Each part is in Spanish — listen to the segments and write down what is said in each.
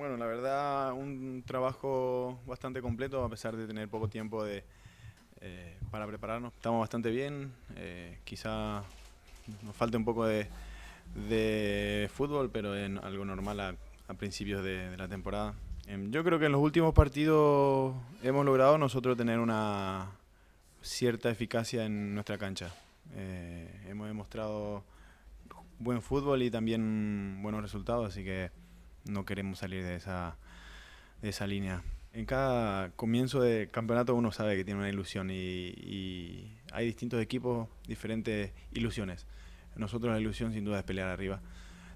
Bueno, la verdad, un trabajo bastante completo a pesar de tener poco tiempo de, eh, para prepararnos. Estamos bastante bien, eh, quizá nos falte un poco de, fútbol, pero es algo normal a, principios de, la temporada. Em, yo creo que en los últimos partidos hemos logrado nosotros tener una cierta eficacia en nuestra cancha. Eh, hemos demostrado buen fútbol y también buenos resultados, así que no queremos salir de esa, de esa línea. En cada comienzo de campeonato uno sabe que tiene una ilusión y, hay distintos equipos, diferentes ilusiones. Nosotros la ilusión sin duda es pelear arriba.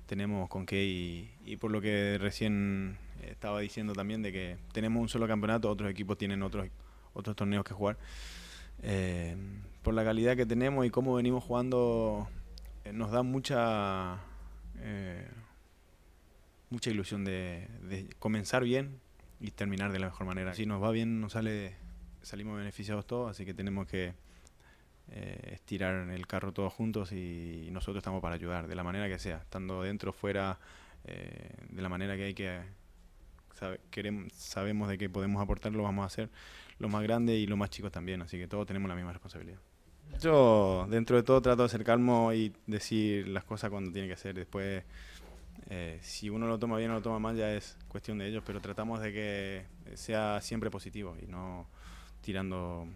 Tenemos con qué y, por lo que recién estaba diciendo también de que tenemos un solo campeonato, otros equipos tienen otros, otros torneos que jugar. Eh, por la calidad que tenemos y cómo venimos jugando, eh, nos da mucha... Eh, mucha ilusión de, comenzar bien y terminar de la mejor manera. Si nos va bien, nos sale, salimos beneficiados todos, así que tenemos que eh, estirar el carro todos juntos y, nosotros estamos para ayudar, de la manera que sea, estando dentro, o fuera, eh, de la manera que hay que... sabemos de qué podemos aportar, lo vamos a hacer, lo más grande y lo más chico también, así que todos tenemos la misma responsabilidad. Yo, dentro de todo, trato de ser calmo y decir las cosas cuando tiene que ser. Después eh, si uno lo toma bien o lo toma mal ya es cuestión de ellos, pero tratamos de que sea siempre positivo y no tirando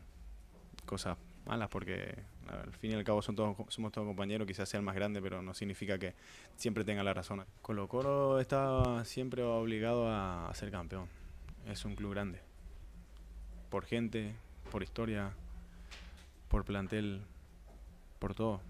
cosas malas, porque al fin y al cabo son todos, somos todos compañeros, quizás sea el más grande, pero no significa que siempre tenga la razón. Colo Colo está siempre obligado a ser campeón, es un club grande, por gente, por historia, por plantel, por todo.